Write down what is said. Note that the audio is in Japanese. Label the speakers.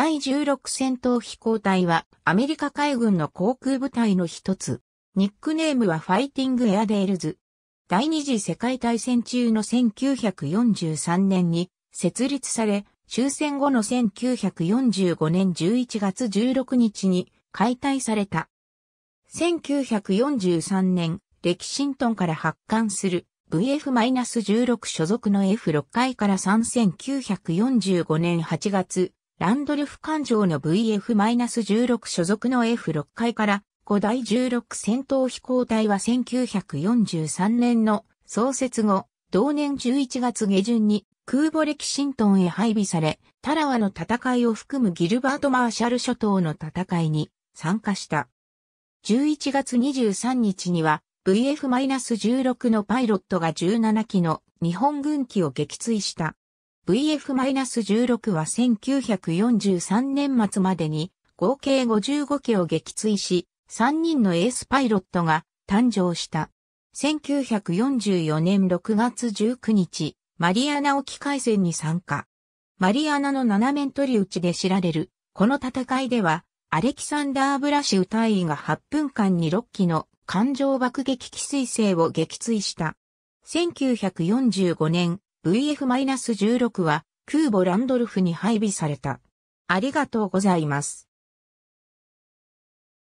Speaker 1: 第16戦闘飛行隊はアメリカ海軍の航空部隊の一つ。ニックネームはファイティングエアデールズ。第二次世界大戦中の1943年に設立され、終戦後の1945年11月16日に解体された。1943年、レキシントンから発刊する VF-16 所属の F6 回から3945年8月ランドルフ艦上の VF-16 所属の F6 階から5第16戦闘飛行隊は1943年の創設後、同年11月下旬に空母レキシントンへ配備され、タラワの戦いを含むギルバート・マーシャル諸島の戦いに参加した。11月23日には VF-16 のパイロットが17機の日本軍機を撃墜した。VF-16 は1943年末までに合計55機を撃墜し、3人のエースパイロットが誕生した。1944年6月19日、マリアナ沖海戦に参加。マリアナの7面取り打ちで知られる、この戦いでは、アレキサンダー・ブラシウ隊員が8分間に6機の艦上爆撃機彗星を撃墜した。1945年、VF-16 は空母ランドルフに配備された。あり
Speaker 2: がとうございます。